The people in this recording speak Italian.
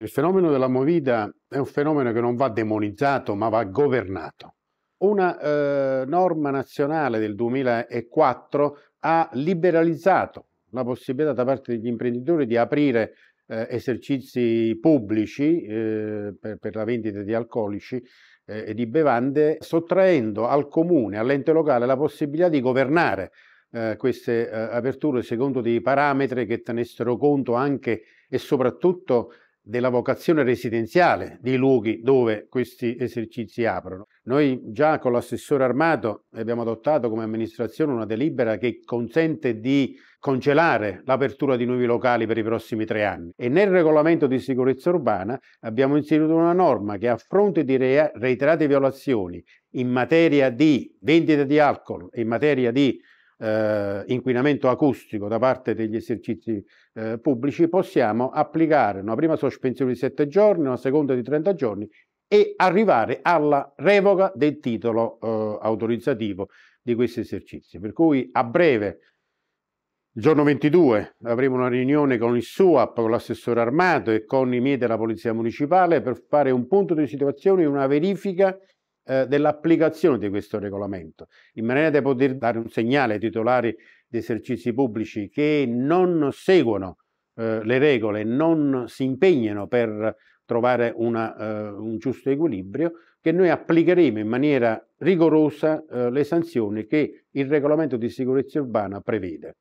Il fenomeno della movida è un fenomeno che non va demonizzato ma va governato. Una eh, norma nazionale del 2004 ha liberalizzato la possibilità da parte degli imprenditori di aprire eh, esercizi pubblici eh, per, per, la vendita di alcolici eh, e di bevande, sottraendo al comune, all'ente locale, la possibilità di governare eh, queste eh, aperture secondo dei parametri che tenessero conto anche e soprattutto della vocazione residenziale dei luoghi dove questi esercizi aprono. Noi già con l'assessore Armato abbiamo adottato come amministrazione una delibera che consente di congelare l'apertura di nuovi locali per i prossimi tre anni e nel regolamento di sicurezza urbana abbiamo inserito una norma che a fronte di reiterate violazioni in materia di vendita di alcol e in materia di eh, inquinamento acustico da parte degli esercizi eh, pubblici, possiamo applicare una prima sospensione di 7 giorni, una seconda di 30 giorni e arrivare alla revoca del titolo eh, autorizzativo di questi esercizi. Per cui a breve, il giorno 22, avremo una riunione con il SUAP, con l'assessore armato e con i miei della Polizia Municipale per fare un punto di situazione e una verifica eh, dell'applicazione di questo regolamento, in maniera da poter dare un segnale ai titolari di esercizi pubblici che non seguono eh, le regole, non si impegnano per trovare una, eh, un giusto equilibrio, che noi applicheremo in maniera rigorosa eh, le sanzioni che il regolamento di sicurezza urbana prevede.